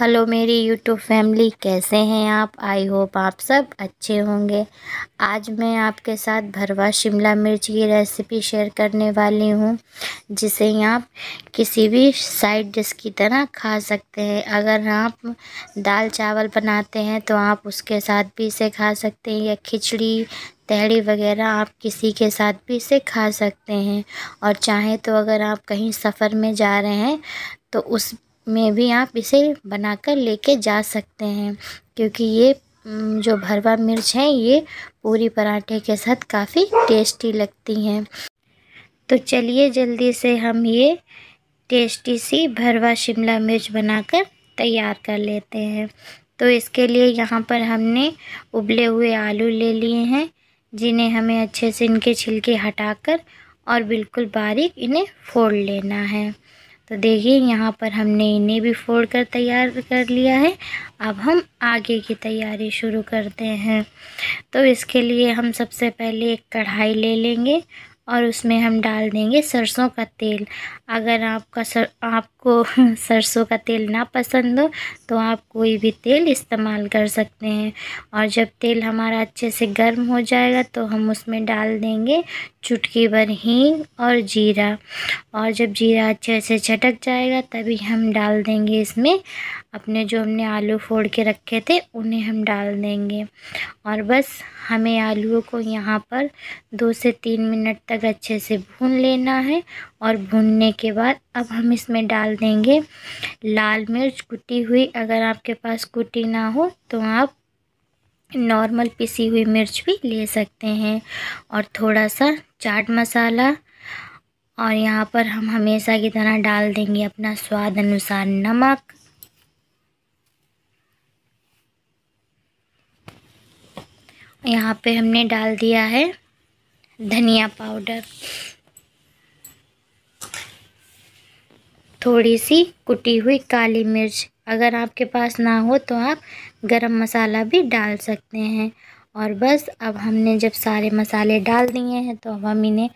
hello मेरी YouTube family कैसे हैं आप आई होप आप सब अच्छे होंगे आज मैं आपके साथ भरवा शिमला मिर्च की रेसिपी शेयर करने वाली हूँ जिसे आप किसी भी साइड डिश की तरह खा सकते हैं अगर आप दाल चावल बनाते हैं तो आप उसके साथ भी इसे खा सकते हैं या खिचड़ी तहड़ी वगैरह आप किसी के साथ भी इसे खा सकते हैं और चाहें तो अगर आप कहीं सफ़र में जा रहे हैं तो उस में भी आप इसे बना कर ले कर जा सकते हैं क्योंकि ये जो भरवा मिर्च है ये पूरी पराठे के साथ काफ़ी टेस्टी लगती हैं तो चलिए जल्दी से हम ये टेस्टी सी भरवा शिमला मिर्च बनाकर तैयार कर लेते हैं तो इसके लिए यहाँ पर हमने उबले हुए आलू ले लिए हैं जिन्हें हमें अच्छे से इनके छिलके हटाकर और बिल्कुल बारीक इन्हें फोड़ लेना है तो देखिए यहाँ पर हमने इन्हें भी फोड़ कर तैयार कर लिया है अब हम आगे की तैयारी शुरू करते हैं तो इसके लिए हम सबसे पहले एक कढ़ाई ले लेंगे और उसमें हम डाल देंगे सरसों का तेल अगर आपका सर आप आपको सरसों का तेल ना पसंद हो तो आप कोई भी तेल इस्तेमाल कर सकते हैं और जब तेल हमारा अच्छे से गर्म हो जाएगा तो हम उसमें डाल देंगे चुटकी भर हींग और जीरा और जब जीरा अच्छे से छटक जाएगा तभी हम डाल देंगे इसमें अपने जो हमने आलू फोड़ के रखे थे उन्हें हम डाल देंगे और बस हमें आलूओं को यहाँ पर दो से तीन मिनट तक अच्छे से भून लेना है और भूनने के बाद अब हम इसमें डाल डाल देंगे लाल मिर्च कुटी हुई अगर आपके पास कुटी ना हो तो आप नॉर्मल पिसी हुई मिर्च भी ले सकते हैं और थोड़ा सा चाट मसाला और यहाँ पर हम हमेशा की तरह डाल देंगे अपना स्वाद अनुसार नमक यहाँ पे हमने डाल दिया है धनिया पाउडर थोड़ी सी कुटी हुई काली मिर्च अगर आपके पास ना हो तो आप गरम मसाला भी डाल सकते हैं और बस अब हमने जब सारे मसाले डाल दिए हैं तो अब हम इन्हें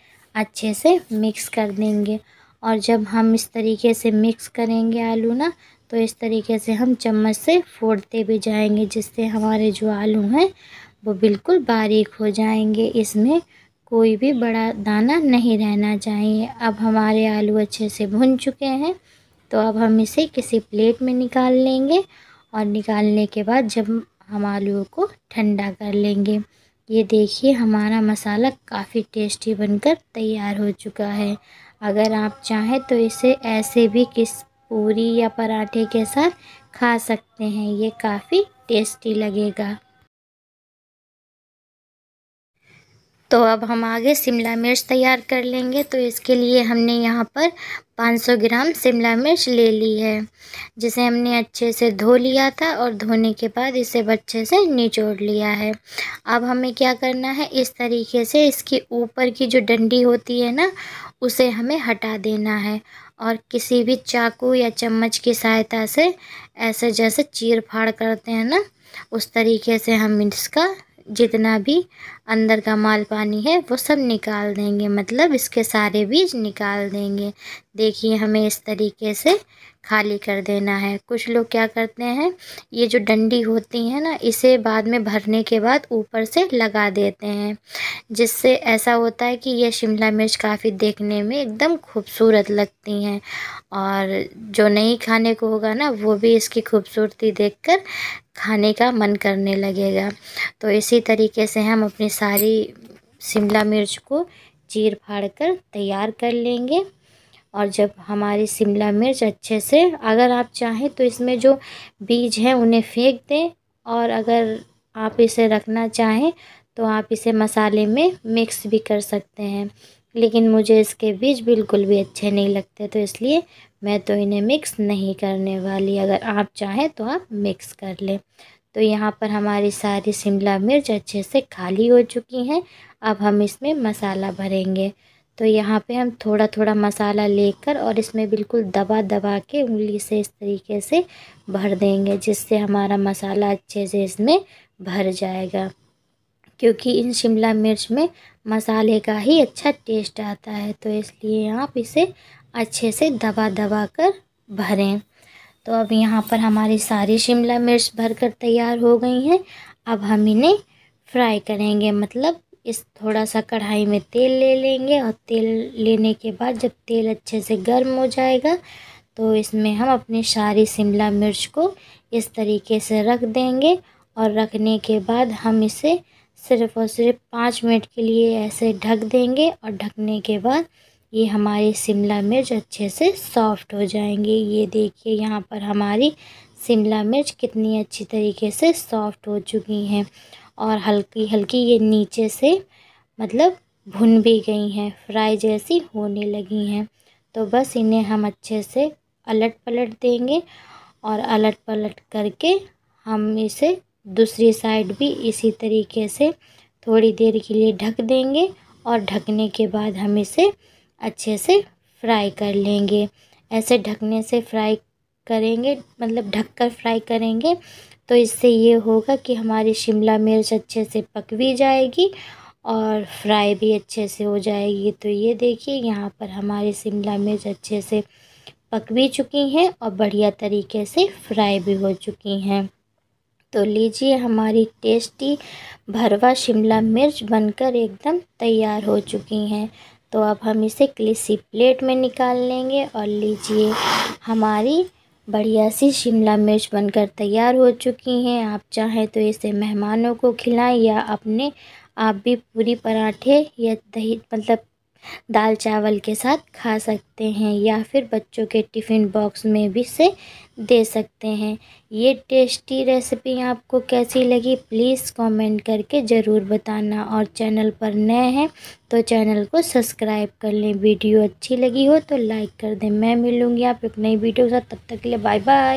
अच्छे से मिक्स कर देंगे और जब हम इस तरीके से मिक्स करेंगे आलू ना तो इस तरीके से हम चम्मच से फोड़ते भी जाएंगे जिससे हमारे जो आलू हैं वो बिल्कुल बारीक हो जाएंगे इसमें कोई भी बड़ा दाना नहीं रहना चाहिए अब हमारे आलू अच्छे से भुन चुके हैं तो अब हम इसे किसी प्लेट में निकाल लेंगे और निकालने के बाद जब हम आलू को ठंडा कर लेंगे ये देखिए हमारा मसाला काफ़ी टेस्टी बनकर तैयार हो चुका है अगर आप चाहें तो इसे ऐसे भी किस पूरी या पराठे के साथ खा सकते हैं ये काफ़ी टेस्टी लगेगा तो अब हम आगे शिमला मिर्च तैयार कर लेंगे तो इसके लिए हमने यहाँ पर 500 ग्राम शिमला मिर्च ले ली है जिसे हमने अच्छे से धो लिया था और धोने के बाद इसे अच्छे से निचोड़ लिया है अब हमें क्या करना है इस तरीके से इसकी ऊपर की जो डंडी होती है ना उसे हमें हटा देना है और किसी भी चाकू या चम्मच की सहायता से ऐसे जैसे चीर फाड़ करते हैं ना उस तरीके से हम इसका जितना भी अंदर का माल पानी है वो सब निकाल देंगे मतलब इसके सारे बीज निकाल देंगे देखिए हमें इस तरीके से खाली कर देना है कुछ लोग क्या करते हैं ये जो डंडी होती है ना इसे बाद में भरने के बाद ऊपर से लगा देते हैं जिससे ऐसा होता है कि ये शिमला मिर्च काफ़ी देखने में एकदम खूबसूरत लगती हैं और जो नहीं खाने को होगा ना वो भी इसकी खूबसूरती देखकर खाने का मन करने लगेगा तो इसी तरीके से हम अपनी सारी शिमला मिर्च को चीर फाड़ कर तैयार कर लेंगे और जब हमारी शिमला मिर्च अच्छे से अगर आप चाहें तो इसमें जो बीज हैं उन्हें फेंक दें और अगर आप इसे रखना चाहें तो आप इसे मसाले में मिक्स भी कर सकते हैं लेकिन मुझे इसके बीज बिल्कुल भी अच्छे नहीं लगते तो इसलिए मैं तो इन्हें मिक्स नहीं करने वाली अगर आप चाहें तो आप मिक्स कर लें तो यहाँ पर हमारी सारी शिमला मिर्च अच्छे से खाली हो चुकी हैं अब हम इसमें मसाला भरेंगे तो यहाँ पे हम थोड़ा थोड़ा मसाला लेकर और इसमें बिल्कुल दबा दबा के उंगली से इस तरीके से भर देंगे जिससे हमारा मसाला अच्छे से इसमें भर जाएगा क्योंकि इन शिमला मिर्च में मसाले का ही अच्छा टेस्ट आता है तो इसलिए आप इसे अच्छे से दबा दबा कर भरें तो अब यहाँ पर हमारी सारी शिमला मिर्च भर कर तैयार हो गई हैं अब हम इन्हें फ्राई करेंगे मतलब इस थोड़ा सा कढ़ाई में तेल ले लेंगे और तेल लेने के बाद जब तेल अच्छे से गर्म हो जाएगा तो इसमें हम अपनी सारी शिमला मिर्च को इस तरीके से रख देंगे और रखने के बाद हम इसे सिर्फ़ और सिर्फ पाँच मिनट के लिए ऐसे ढक देंगे और ढकने के बाद ये हमारे शिमला मिर्च अच्छे से सॉफ्ट हो जाएंगे ये देखिए यहाँ पर हमारी शिमला मिर्च कितनी अच्छी तरीके से सॉफ्ट हो चुकी हैं और हल्की हल्की ये नीचे से मतलब भुन भी गई हैं फ्राई जैसी होने लगी हैं तो बस इन्हें हम अच्छे से अलट पलट देंगे और अलट पलट करके हम इसे दूसरी साइड भी इसी तरीके से थोड़ी देर के लिए ढक देंगे और ढकने के बाद हम इसे अच्छे से फ्राई कर लेंगे ऐसे ढकने से फ्राई करेंगे मतलब ढककर फ्राई करेंगे तो इससे ये होगा कि हमारी शिमला मिर्च अच्छे से पक भी जाएगी और फ्राई भी अच्छे से हो जाएगी तो ये देखिए यहाँ पर हमारी शिमला मिर्च अच्छे से पक भी चुकी हैं और बढ़िया तरीके से फ्राई भी हो चुकी हैं तो लीजिए हमारी टेस्टी भरवा शिमला मिर्च बनकर एकदम तैयार हो चुकी हैं तो अब हम इसे क्लिसी प्लेट में निकाल लेंगे और लीजिए हमारी बढ़िया सी शिमला मिर्च बनकर तैयार हो चुकी हैं आप चाहें तो इसे मेहमानों को खिलाएं या अपने आप भी पूरी पराठे या दही मतलब दाल चावल के साथ खा सकते हैं या फिर बच्चों के टिफ़िन बॉक्स में भी इसे दे सकते हैं ये टेस्टी रेसिपी आपको कैसी लगी प्लीज़ कमेंट करके ज़रूर बताना और चैनल पर नए हैं तो चैनल को सब्सक्राइब कर लें वीडियो अच्छी लगी हो तो लाइक कर दें मैं मिलूँगी आप एक नई वीडियो के साथ तब तक के लिए बाय बाय